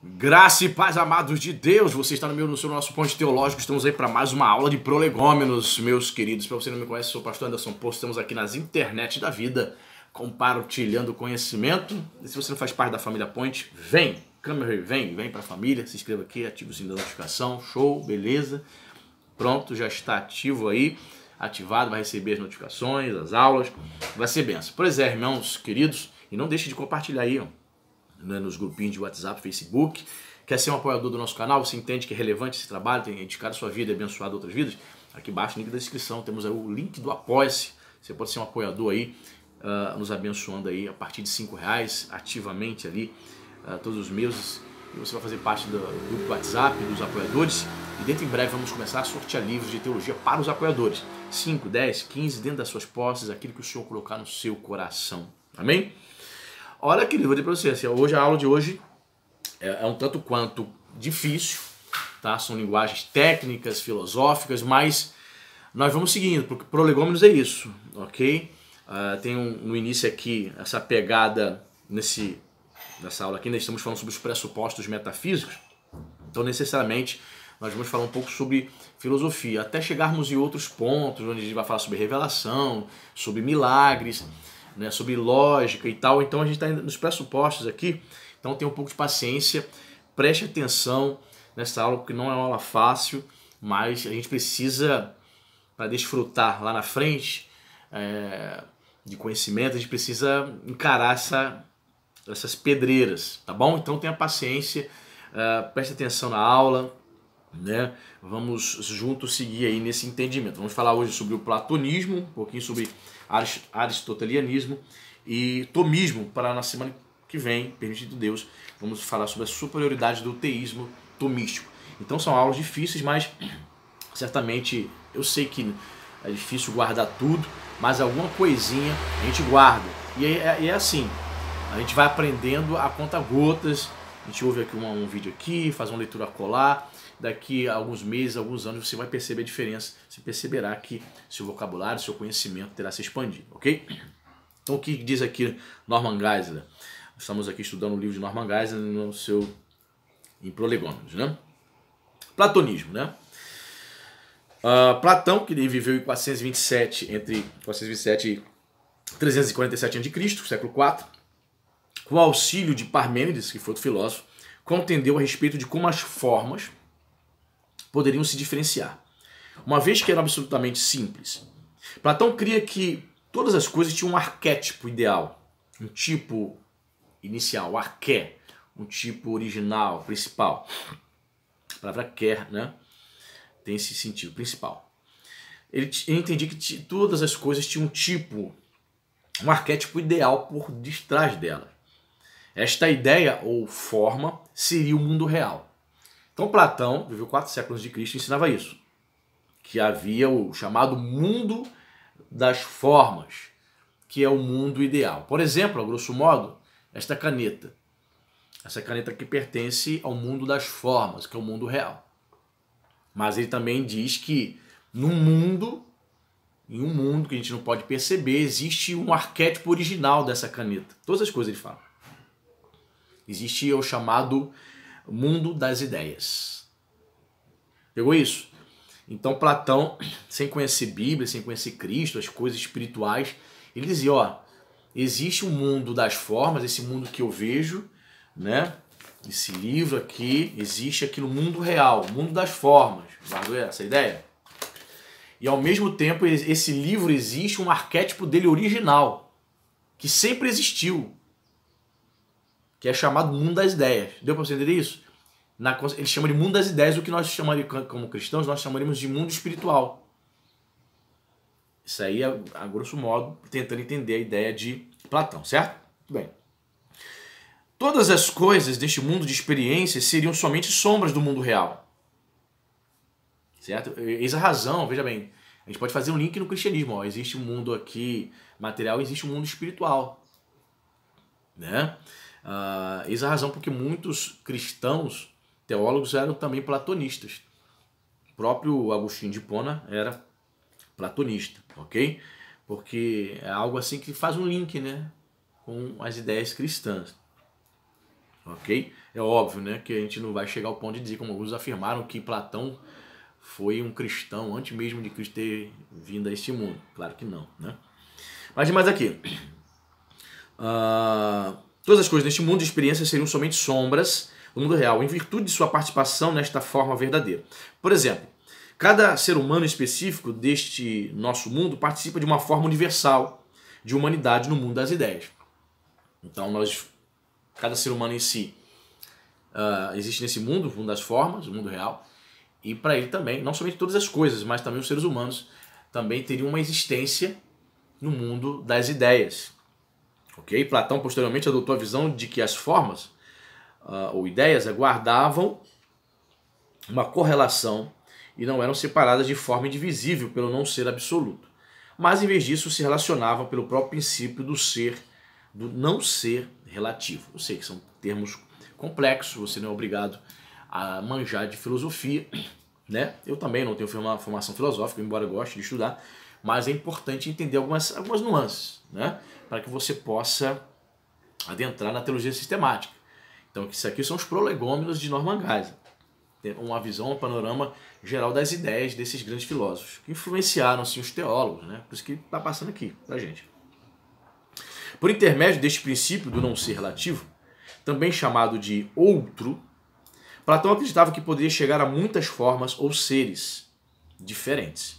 Graça e paz, amados de Deus, você está no meu, no seu nosso ponto teológico, estamos aí para mais uma aula de prolegômenos, meus queridos. Para você não me conhece, sou o pastor Anderson Poço, estamos aqui nas internet da vida, compartilhando conhecimento. E se você não faz parte da família Point, vem, câmera, vem, vem para a família, se inscreva aqui, ativa o sininho da notificação, show, beleza. Pronto, já está ativo aí, ativado, vai receber as notificações, as aulas, vai ser benção. Pois é, irmãos queridos, e não deixe de compartilhar aí, ó né, nos grupinhos de WhatsApp, Facebook. Quer ser um apoiador do nosso canal? Você entende que é relevante esse trabalho, tem dedicado sua vida e abençoado outras vidas? Aqui embaixo, no link da descrição, temos o link do Apoia-se. Você pode ser um apoiador aí, uh, nos abençoando aí a partir de cinco reais, ativamente ali, uh, todos os meses. E você vai fazer parte do grupo do WhatsApp, dos apoiadores. E dentro em breve vamos começar a sortear livros de teologia para os apoiadores. 5, 10, 15, dentro das suas posses, aquilo que o Senhor colocar no seu coração. Amém? Olha, querido, vou dizer para você, assim, hoje a aula de hoje é, é um tanto quanto difícil, tá? São linguagens técnicas, filosóficas, mas nós vamos seguindo, porque prolegômenos é isso, ok? Uh, tem um, no início aqui essa pegada nesse, nessa aula aqui, nós né? estamos falando sobre os pressupostos metafísicos, então necessariamente nós vamos falar um pouco sobre filosofia, até chegarmos em outros pontos, onde a gente vai falar sobre revelação, sobre milagres né, sobre lógica e tal. Então a gente está nos pressupostos aqui, então tenha um pouco de paciência, preste atenção nessa aula, porque não é uma aula fácil, mas a gente precisa, para desfrutar lá na frente é, de conhecimento, a gente precisa encarar essa, essas pedreiras, tá bom? Então tenha paciência, é, preste atenção na aula, né? Vamos juntos seguir aí nesse entendimento. Vamos falar hoje sobre o platonismo, um pouquinho sobre aristotelianismo e tomismo para na semana que vem, permitido Deus, vamos falar sobre a superioridade do teísmo tomístico. Então são aulas difíceis, mas certamente eu sei que é difícil guardar tudo, mas alguma coisinha a gente guarda. E é, é, é assim, a gente vai aprendendo a conta gotas, a gente ouve aqui um, um vídeo aqui, faz uma leitura colar, daqui a alguns meses, alguns anos, você vai perceber a diferença. Você perceberá que seu vocabulário, seu conhecimento terá se expandido, ok? Então, o que diz aqui Norman Geisler? Estamos aqui estudando o livro de Norman Geisler no seu, em Prolegômenos, né? Platonismo, né? Uh, Platão, que viveu em 427, entre 427 e 347 a.C., século IV, com o auxílio de Parmênides, que foi outro filósofo, contendeu a respeito de como as formas poderiam se diferenciar, uma vez que eram absolutamente simples. Platão cria que todas as coisas tinham um arquétipo ideal, um tipo inicial, arqué, um tipo original, principal. A palavra quer, né? Tem esse sentido principal. Ele, entendia que todas as coisas tinham um tipo, um arquétipo ideal por detrás dela Esta ideia ou forma seria o mundo real. Então Platão, viveu quatro séculos de Cristo, ensinava isso. Que havia o chamado mundo das formas, que é o mundo ideal. Por exemplo, a grosso modo, esta caneta. Essa caneta que pertence ao mundo das formas, que é o mundo real. Mas ele também diz que no mundo, em um mundo que a gente não pode perceber, existe um arquétipo original dessa caneta. Todas as coisas ele fala. Existe o chamado o mundo das ideias. Pegou isso? Então Platão, sem conhecer Bíblia, sem conhecer Cristo, as coisas espirituais, ele dizia, ó, existe um mundo das formas, esse mundo que eu vejo, né? Esse livro aqui existe aqui no mundo real, mundo das formas. Guardou essa ideia? E ao mesmo tempo, esse livro existe um arquétipo dele original, que sempre existiu, que é chamado mundo das ideias. Deu para você entender isso? Na, ele chama de mundo das ideias o que nós chamaríamos, como cristãos, nós chamaríamos de mundo espiritual. Isso aí, é, a grosso modo, tentando entender a ideia de Platão, certo? Bem. Todas as coisas deste mundo de experiências seriam somente sombras do mundo real. Certo? Eis a razão, veja bem. A gente pode fazer um link no cristianismo. Ó. Existe um mundo aqui material, existe um mundo espiritual. Né? Ah, isso é a razão porque muitos cristãos teólogos eram também platonistas. O próprio Agostinho de Pona era platonista, ok? Porque é algo assim que faz um link, né, com as ideias cristãs, ok? É óbvio, né, que a gente não vai chegar ao ponto de dizer, como alguns afirmaram, que Platão foi um cristão antes mesmo de Cristo ter vindo a este mundo. Claro que não, né? Mas mais aqui. Uh, Todas as coisas neste mundo de experiências seriam somente sombras do mundo real, em virtude de sua participação nesta forma verdadeira. Por exemplo, cada ser humano específico deste nosso mundo participa de uma forma universal de humanidade no mundo das ideias. Então, nós, cada ser humano em si uh, existe nesse mundo, mundo das formas, o mundo real, e para ele também, não somente todas as coisas, mas também os seres humanos também teriam uma existência no mundo das ideias. Ok? Platão posteriormente adotou a visão de que as formas uh, ou ideias guardavam uma correlação e não eram separadas de forma indivisível pelo não ser absoluto, mas em vez disso se relacionavam pelo próprio princípio do ser, do não ser relativo. Eu sei que são termos complexos, você não é obrigado a manjar de filosofia, né? Eu também não tenho uma formação filosófica, embora goste de estudar, mas é importante entender algumas, algumas nuances, né? Para que você possa adentrar na teologia sistemática. Então, isso aqui são os prolegômenos de Norman Geisel. uma visão, um panorama geral das ideias desses grandes filósofos, que influenciaram assim, os teólogos, né? Por isso que está passando aqui a gente. Por intermédio deste princípio do não ser relativo, também chamado de outro, Platão acreditava que poderia chegar a muitas formas ou seres diferentes.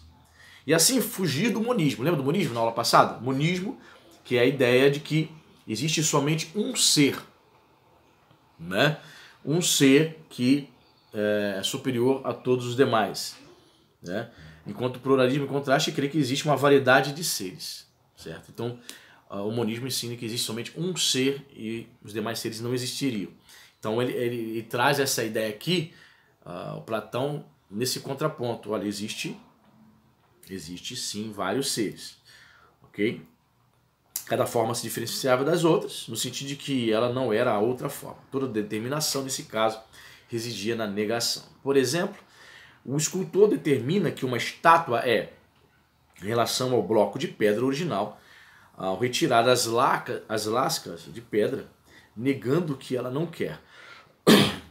E assim fugir do monismo. Lembra do monismo na aula passada? Monismo, que é a ideia de que existe somente um ser, né? Um ser que é, é superior a todos os demais, né? Enquanto o pluralismo contraste crê que existe uma variedade de seres, certo? Então, o monismo ensina que existe somente um ser e os demais seres não existiriam. Então, ele, ele, ele traz essa ideia aqui, uh, o Platão, nesse contraponto. Olha, existe Existe sim vários seres, ok? Cada forma se diferenciava das outras, no sentido de que ela não era a outra forma. Toda determinação, nesse caso, residia na negação. Por exemplo, o escultor determina que uma estátua é, em relação ao bloco de pedra original, ao ah, retirar as, laca, as lascas de pedra, negando o que ela não quer.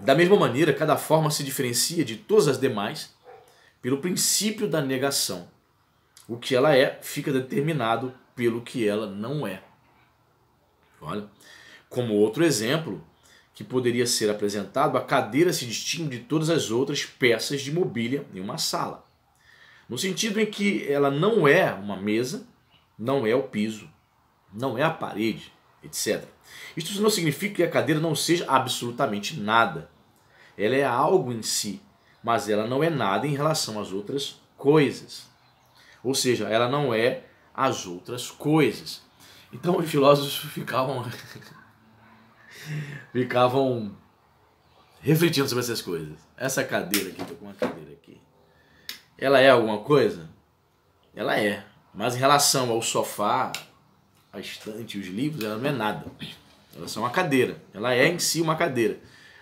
Da mesma maneira, cada forma se diferencia de todas as demais pelo princípio da negação. O que ela é fica determinado pelo que ela não é. Olha, como outro exemplo que poderia ser apresentado, a cadeira se distingue de todas as outras peças de mobília em uma sala. No sentido em que ela não é uma mesa, não é o piso, não é a parede, etc. Isto não significa que a cadeira não seja absolutamente nada. Ela é algo em si, mas ela não é nada em relação às outras coisas. Ou seja, ela não é as outras coisas. Então os filósofos ficavam ficavam refletindo sobre essas coisas. Essa cadeira aqui, tô com uma cadeira aqui. Ela é alguma coisa? Ela é, mas em relação ao sofá, a estante, os livros, ela não é nada. Ela é só uma cadeira. Ela é em si uma cadeira,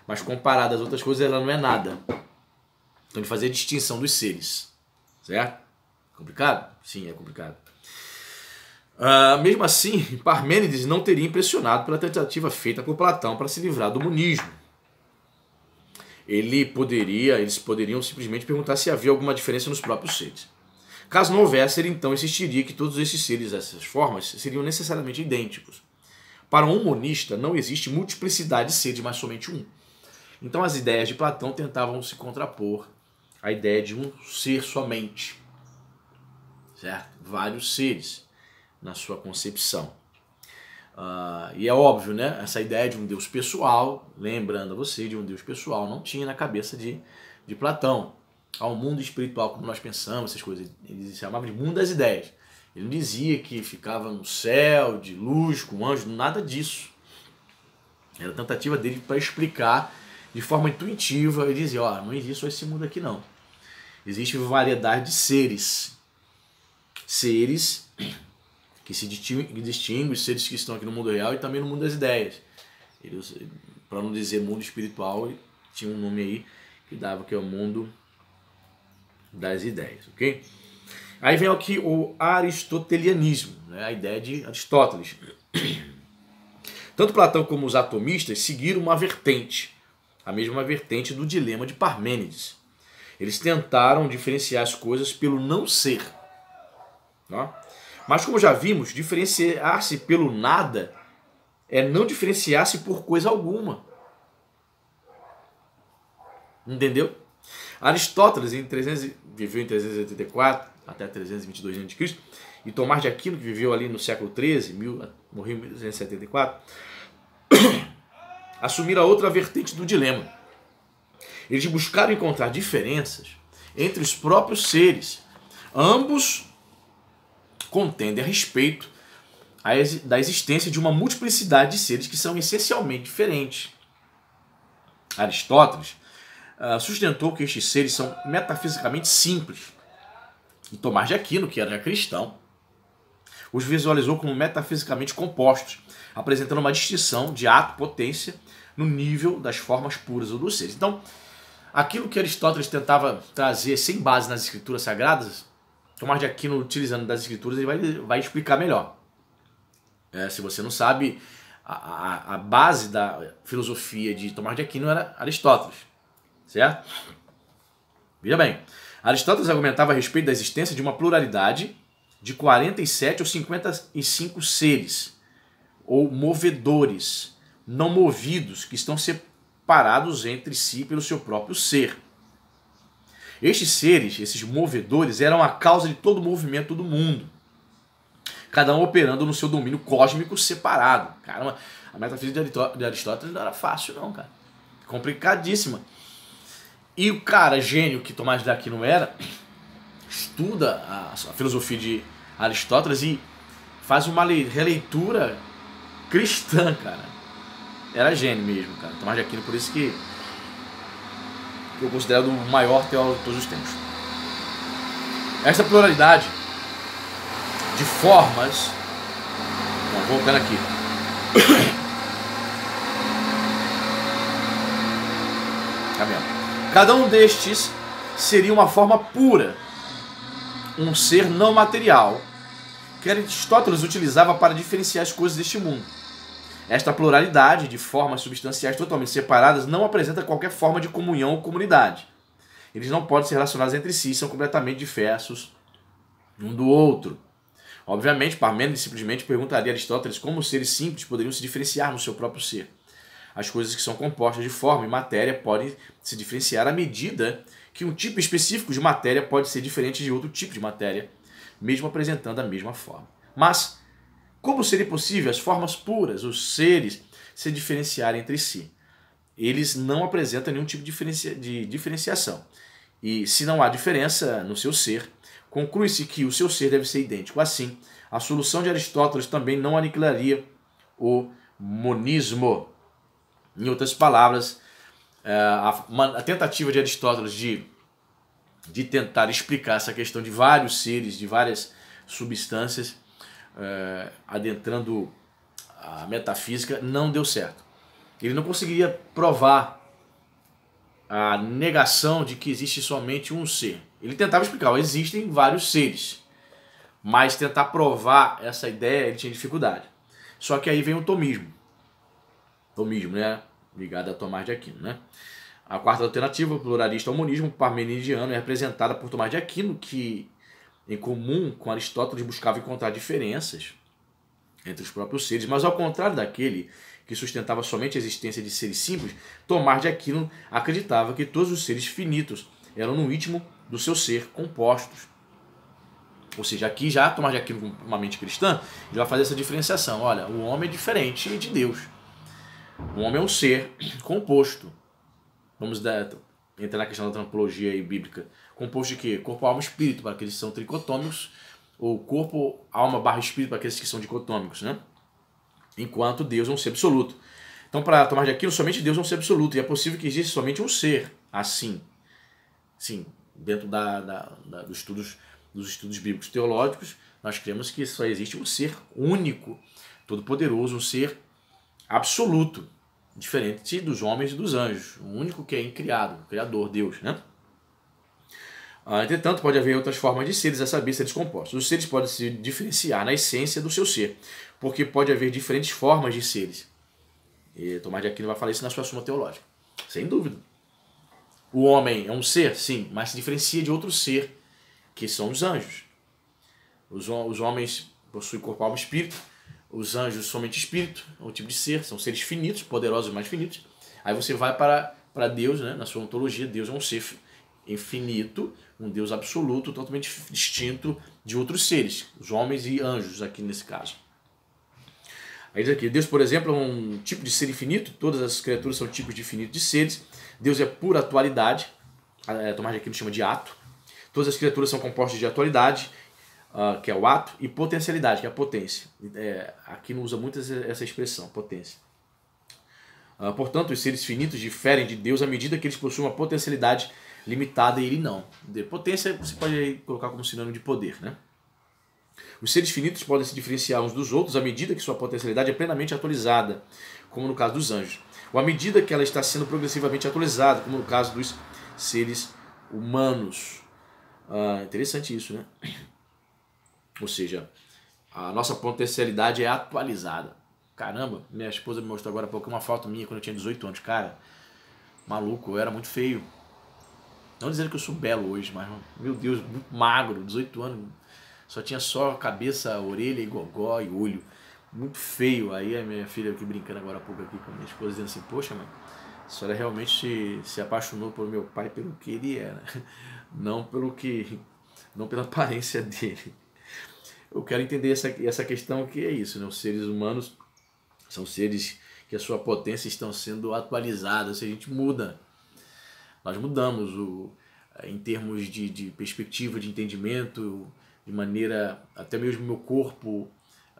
mas comparada às outras coisas, ela não é nada. Então ele fazia a distinção dos seres, certo? Complicado? Sim, é complicado. Uh, mesmo assim, Parmênides não teria impressionado pela tentativa feita por Platão para se livrar do monismo. Ele poderia, eles poderiam simplesmente perguntar se havia alguma diferença nos próprios seres. Caso não houvesse, ele então insistiria que todos esses seres, essas formas, seriam necessariamente idênticos. Para um monista, não existe multiplicidade de seres, mas somente um. Então as ideias de Platão tentavam se contrapor a ideia de um ser somente, certo? Vários seres na sua concepção. Uh, e é óbvio, né? Essa ideia de um Deus pessoal, lembrando a você, de um Deus pessoal, não tinha na cabeça de, de Platão. Ao mundo espiritual, como nós pensamos, essas coisas, ele se chamava de mundo das ideias. Ele não dizia que ficava no céu, de luz, com anjo, nada disso. Era a tentativa dele para explicar de forma intuitiva e dizer, ó, oh, não existe só esse mundo aqui não. Existe variedade de seres. Seres que se distinguem, seres que estão aqui no mundo real e também no mundo das ideias. Para não dizer mundo espiritual, tinha um nome aí que dava que é o mundo das ideias, ok? Aí vem aqui o aristotelianismo, né? a ideia de Aristóteles. Tanto Platão como os atomistas seguiram uma vertente, a mesma vertente do dilema de Parmênides. Eles tentaram diferenciar as coisas pelo não ser. não? Mas como já vimos, diferenciar-se pelo nada é não diferenciar-se por coisa alguma. Entendeu? Aristóteles, em 300, viveu em 384 até 322 a.C., e Tomás de Aquino, que viveu ali no século XIII, mil, morreu em 1274, assumiram a outra vertente do dilema eles buscaram encontrar diferenças entre os próprios seres. Ambos contendem a respeito da existência de uma multiplicidade de seres que são essencialmente diferentes. Aristóteles ah, sustentou que estes seres são metafisicamente simples. E Tomás de Aquino, que era cristão, os visualizou como metafisicamente compostos, apresentando uma distinção de ato-potência no nível das formas puras ou dos seres. Então, Aquilo que Aristóteles tentava trazer sem base nas escrituras sagradas, Tomás de Aquino, utilizando das escrituras, ele vai, vai explicar melhor. É, se você não sabe, a, a, a, base da filosofia de Tomás de Aquino era Aristóteles, certo? Veja bem, Aristóteles argumentava a respeito da existência de uma pluralidade de 47 ou 55 seres, ou movedores, não movidos, que estão separados separados entre si pelo seu próprio ser. Estes seres, esses movedores, eram a causa de todo o movimento do mundo. Cada um operando no seu domínio cósmico separado. Caramba, a metafísica de Aristóteles não era fácil, não, cara. Complicadíssima. E o cara gênio que Tomás de Aquino era, estuda a, a filosofia de Aristóteles e faz uma releitura cristã, cara era gênio mesmo, cara. Tomás de Aquino, por isso que eu considero o maior teólogo de todos os tempos. Esta pluralidade de formas. Bom, voltando aqui. Caminhando. Tá Cada um destes seria uma forma pura, um ser não material, que Aristóteles utilizava para diferenciar as coisas deste mundo esta pluralidade de formas substanciais totalmente separadas não apresenta qualquer forma de comunhão ou comunidade. Eles não podem ser relacionados entre si, são completamente diversos um do outro. Obviamente, Parmênides simplesmente perguntaria a Aristóteles como seres simples poderiam se diferenciar no seu próprio ser. As coisas que são compostas de forma e matéria podem se diferenciar à medida que um tipo específico de matéria pode ser diferente de outro tipo de matéria, mesmo apresentando a mesma forma. Mas como seria possível as formas puras, os seres, se diferenciarem entre si? Eles não apresentam nenhum tipo de diferenciação. E se não há diferença no seu ser, conclui-se que o seu ser deve ser idêntico. Assim, a solução de Aristóteles também não aniquilaria o monismo. Em outras palavras, eh, a tentativa de Aristóteles de, de tentar explicar essa questão de vários seres, de várias substâncias, é, adentrando a metafísica, não deu certo. Ele não conseguiria provar a negação de que existe somente um ser. Ele tentava explicar, ó, existem vários seres, mas tentar provar essa ideia ele tinha dificuldade. Só que aí vem o tomismo. Tomismo, né? Ligado a Tomás de Aquino, né? A quarta alternativa, pluralista ao monismo parmenidiano, é apresentada por Tomás de Aquino, que em comum com Aristóteles, buscava encontrar diferenças entre os próprios seres, mas ao contrário daquele que sustentava somente a existência de seres simples, Tomás de Aquino acreditava que todos os seres finitos eram no íntimo do seu ser compostos. Ou seja, aqui já Tomás de Aquino, com uma mente cristã, ele vai fazer essa diferenciação. Olha, o homem é diferente de Deus. O homem é um ser composto. Vamos entrar na questão da antropologia bíblica composto de quê? Corpo, alma, espírito, para aqueles que são tricotômicos, ou corpo, alma, barra, espírito, para aqueles que são dicotômicos, né? Enquanto Deus é um ser absoluto. Então, para tomar de aquilo, somente Deus é um ser absoluto, e é possível que exista somente um ser assim. Sim, dentro da, da, da dos, estudos, dos estudos bíblicos teológicos, nós cremos que só existe um ser único, todo-poderoso, um ser absoluto, diferente dos homens e dos anjos, o único que é incriado, o Criador, Deus, né? Ah, entretanto, pode haver outras formas de seres a saber seres é compostos. Os seres podem se diferenciar na essência do seu ser, porque pode haver diferentes formas de seres. E Tomás de Aquino vai falar isso na sua Suma Teológica, sem dúvida. O homem é um ser, sim, mas se diferencia de outro ser, que são os anjos. Os, os homens possuem corpo, alma e espírito. Os anjos somente espírito, é um tipo de ser, são seres finitos, poderosos, mas finitos. Aí você vai para, para Deus, né? na sua ontologia, Deus é um ser infinito, um Deus absoluto, totalmente distinto de outros seres, os homens e anjos, aqui nesse caso. Aí diz aqui, Deus, por exemplo, é um tipo de ser infinito, todas as criaturas são tipos de infinito de seres. Deus é pura atualidade, é, Tomás de Aquino chama de ato. Todas as criaturas são compostas de atualidade, ah, que é o ato, e potencialidade, que é a potência. É, não usa muito essa expressão, potência. Ah, portanto, os seres finitos diferem de Deus à medida que eles possuem uma potencialidade limitada e ele não. De potência você pode colocar como sinônimo de poder, né? Os seres finitos podem se diferenciar uns dos outros à medida que sua potencialidade é plenamente atualizada, como no caso dos anjos, ou à medida que ela está sendo progressivamente atualizada, como no caso dos seres humanos. Ah, interessante isso, né? Ou seja, a nossa potencialidade é atualizada. Caramba, minha esposa me mostrou agora há pouco uma foto minha quando eu tinha 18 anos. Cara, maluco, eu era muito feio. Não dizer que eu sou belo hoje, mas, meu Deus, muito magro, 18 anos. Só tinha só cabeça, orelha e gogó e olho. Muito feio. Aí a minha filha aqui brincando agora há pouco aqui com a minha esposa, dizendo assim, poxa, mãe, a senhora realmente se, se apaixonou pelo meu pai pelo que ele era. É, né? Não pelo que. Não pela aparência dele. Eu quero entender essa, essa questão que é isso, né? Os seres humanos são seres que a sua potência estão sendo atualizadas, se a gente muda nós mudamos o, eh, em termos de, de perspectiva, de entendimento, de maneira, até mesmo meu corpo,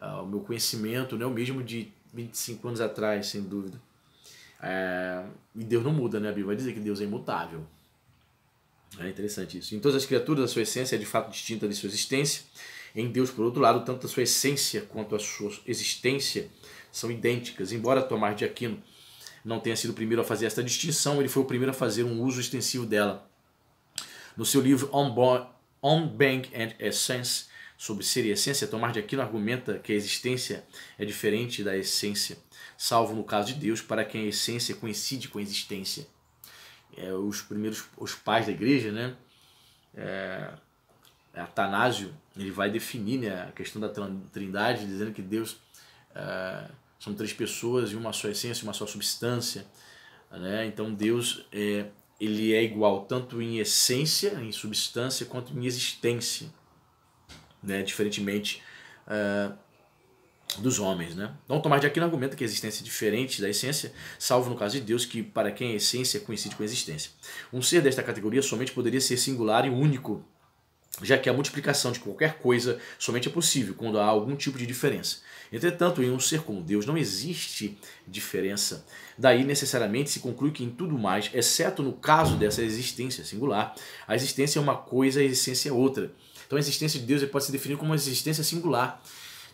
uh, o meu conhecimento, né? o mesmo de 25 anos atrás, sem dúvida. É, e Deus não muda, né? A Bíblia vai dizer que Deus é imutável. É interessante isso. Em todas as criaturas, a sua essência é de fato distinta de sua existência. Em Deus, por outro lado, tanto a sua essência quanto a sua existência são idênticas, embora Tomás de Aquino não tenha sido o primeiro a fazer esta distinção, ele foi o primeiro a fazer um uso extensivo dela. No seu livro On, Bo On Bank and Essence, sobre ser e essência, Tomás de Aquino argumenta que a existência é diferente da essência, salvo no caso de Deus, para quem a essência coincide com a existência. É, os primeiros os pais da igreja, né? É, Atanásio, ele vai definir né, a questão da trindade, dizendo que Deus... É, são três pessoas e uma só essência, uma só substância. Né? Então Deus é, ele é igual tanto em essência, em substância, quanto em existência, né? diferentemente uh, dos homens. Né? Então Tomás de Aquino argumenta que a existência é diferente da essência, salvo no caso de Deus, que para quem a essência coincide com a existência. Um ser desta categoria somente poderia ser singular e único já que a multiplicação de qualquer coisa somente é possível quando há algum tipo de diferença. Entretanto, em um ser como Deus não existe diferença. Daí, necessariamente, se conclui que em tudo mais, exceto no caso dessa existência singular, a existência é uma coisa e a essência é outra. Então, a existência de Deus pode se definir como uma existência singular,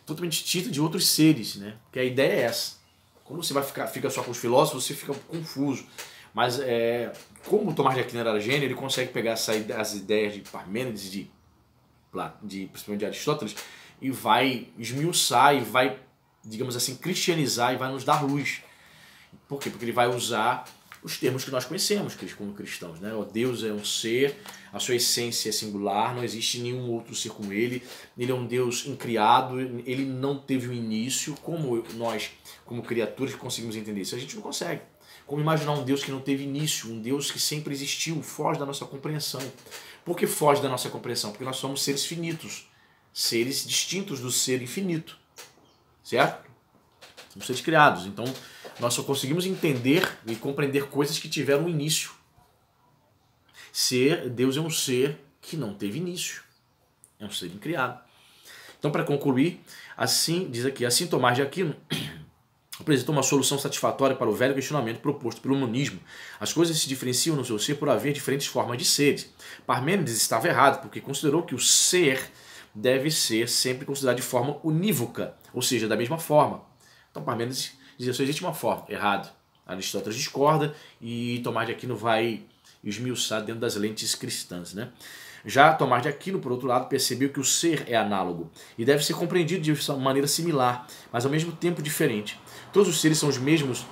totalmente distinta de outros seres, né? Porque a ideia é essa. Quando você vai ficar fica só com os filósofos, você fica confuso. Mas é, como o Tomás de Aquino era gênio, ele consegue pegar as ideias de Parmênides, de, de, principalmente de Aristóteles, e vai esmiuçar e vai, digamos assim, cristianizar e vai nos dar luz. Por quê? Porque ele vai usar os termos que nós conhecemos como cristãos. Né? O Deus é um ser, a sua essência é singular, não existe nenhum outro ser como ele, ele é um Deus incriado, ele não teve um início, como nós, como criaturas, conseguimos entender isso? A gente não consegue. Como imaginar um Deus que não teve início, um Deus que sempre existiu, foge da nossa compreensão. Por que foge da nossa compreensão? Porque nós somos seres finitos, seres distintos do ser infinito. Certo? Somos seres criados. Então, nós só conseguimos entender e compreender coisas que tiveram início. Ser, Deus é um ser que não teve início. É um ser incriado. Então, para concluir, assim, diz aqui, assim Tomás de Aquino apresentou uma solução satisfatória para o velho questionamento proposto pelo monismo. As coisas se diferenciam no seu ser por haver diferentes formas de seres. Parmênides estava errado, porque considerou que o ser deve ser sempre considerado de forma unívoca, ou seja, da mesma forma. Então Parmênides dizia só existe uma forma, errado. Aristóteles discorda e Tomás de Aquino vai esmiuçar dentro das lentes cristãs, né? Já Tomás de Aquino, por outro lado, percebeu que o ser é análogo e deve ser compreendido de maneira similar, mas ao mesmo tempo diferente. Todos os seres são os mesmos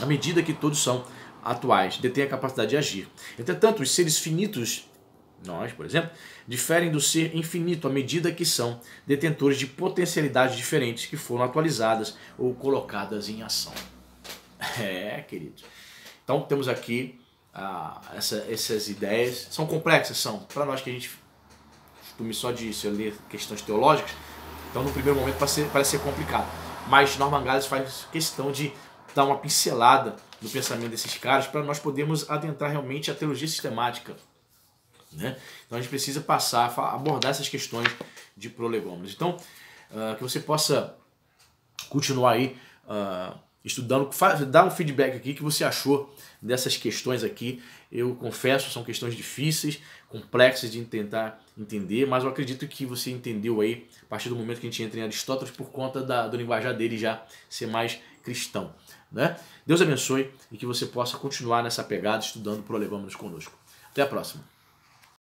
à medida que todos são atuais, detêm a capacidade de agir. Entretanto, os seres finitos, nós, por exemplo, diferem do ser infinito à medida que são detentores de potencialidades diferentes que foram atualizadas ou colocadas em ação. É, querido Então temos aqui ah, essa, essas ideias. São complexas, são. Para nós que a gente costume só de ler questões teológicas, então no primeiro momento parece, parece ser complicado mas Norman Gales faz questão de dar uma pincelada no pensamento desses caras para nós podermos adentrar realmente a teologia sistemática. Né? Então a gente precisa passar a abordar essas questões de prolegômenos. Então, uh, que você possa continuar aí uh, estudando, dar um feedback aqui que você achou dessas questões aqui. Eu confesso, são questões difíceis, complexas de tentar entender, mas eu acredito que você entendeu aí a partir do momento que a gente entra em Aristóteles por conta da, do linguajar dele já ser mais cristão. Né? Deus abençoe e que você possa continuar nessa pegada estudando Prolegômenos conosco. Até a próxima.